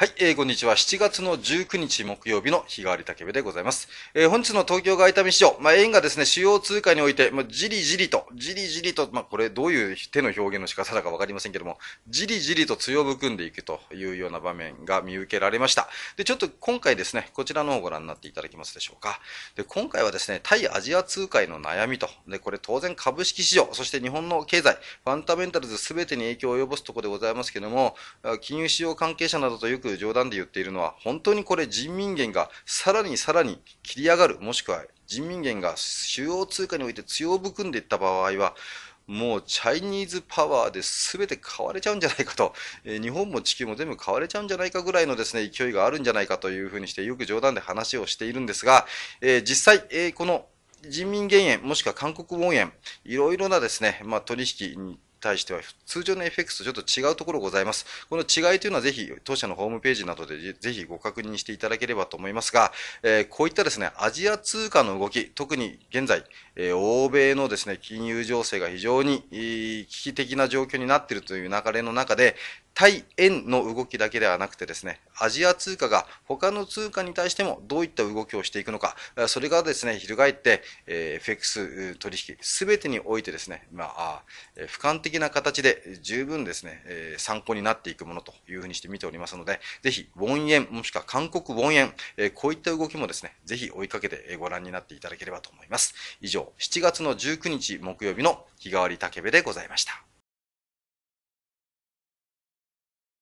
はい、えー、こんにちは。7月の19日木曜日の日替わり竹部でございます。えー、本日の東京外為市場、まあ、円がですね、主要通貨において、まあ、じりじりと、じりじりと、まあ、これどういう手の表現の仕方だかわかりませんけども、じりじりと強含んでいくというような場面が見受けられました。で、ちょっと今回ですね、こちらの方をご覧になっていただけますでしょうか。で、今回はですね、対アジア通貨への悩みと、で、これ当然株式市場、そして日本の経済、ファンダメンタルズ全てに影響を及ぼすところでございますけども、金融市場関係者などとよくく冗談で言っているのは、本当にこれ人民元がさらにさらに切り上がる、もしくは人民元が主要通貨において強含んでいった場合は、もうチャイニーズパワーで全て買われちゃうんじゃないかと、えー、日本も地球も全部買われちゃうんじゃないかぐらいのですね勢いがあるんじゃないかというふうにして、よく冗談で話をしているんですが、えー、実際、えー、この人民元円、もしくは韓国ウォン円、いろいろなですね、まあ、取引に対しては通常の FX とちょっと違うところございます。この違いというのはぜひ当社のホームページなどでぜひご確認していただければと思いますが、えー、こういったですね、アジア通貨の動き、特に現在、え欧米のですね、金融情勢が非常に危機的な状況になっているという流れの中で、対円の動きだけではなくてですね、アジア通貨が他の通貨に対してもどういった動きをしていくのか、それがですね、翻って、え FX 取引すべてにおいてですね、まあ、俯瞰的な形で十分ですね、え参考になっていくものというふうにして見ておりますので、ぜひ、ウォン円、もしくは韓国ウォン円、えこういった動きもですね、ぜひ追いかけてご覧になっていただければと思います。以上、7月の19日木曜日の日替わり竹部でございました。